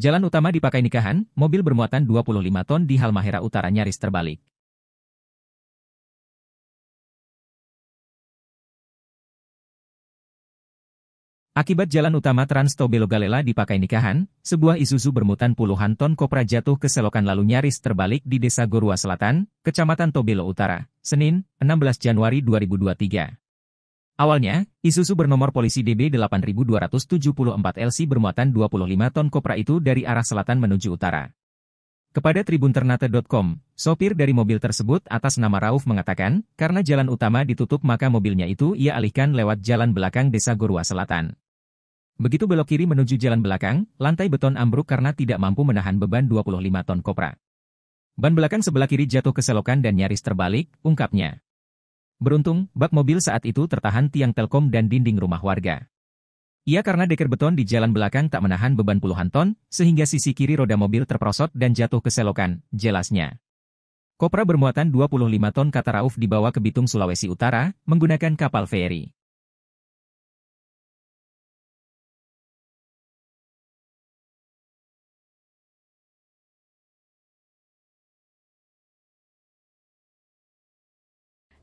Jalan utama dipakai nikahan, mobil bermuatan 25 ton di Halmahera Utara nyaris terbalik. Akibat jalan utama Trans Tobelo Galela dipakai nikahan, sebuah Isuzu bermutan puluhan ton kopra jatuh ke selokan lalu nyaris terbalik di Desa Gorua Selatan, Kecamatan Tobelo Utara, Senin, 16 Januari 2023. Awalnya, Isuzu bernomor polisi DB8274 LC bermuatan 25 ton kopra itu dari arah selatan menuju utara. Kepada tribunternate.com, sopir dari mobil tersebut atas nama Rauf mengatakan, karena jalan utama ditutup maka mobilnya itu ia alihkan lewat jalan belakang desa Gorua Selatan. Begitu belok kiri menuju jalan belakang, lantai beton ambruk karena tidak mampu menahan beban 25 ton kopra. Ban belakang sebelah kiri jatuh ke selokan dan nyaris terbalik, ungkapnya. Beruntung, bak mobil saat itu tertahan tiang telkom dan dinding rumah warga. Ia karena deker beton di jalan belakang tak menahan beban puluhan ton, sehingga sisi kiri roda mobil terperosot dan jatuh ke selokan, jelasnya. Kopra bermuatan 25 ton kata Rauf dibawa ke Bitung, Sulawesi Utara, menggunakan kapal feri.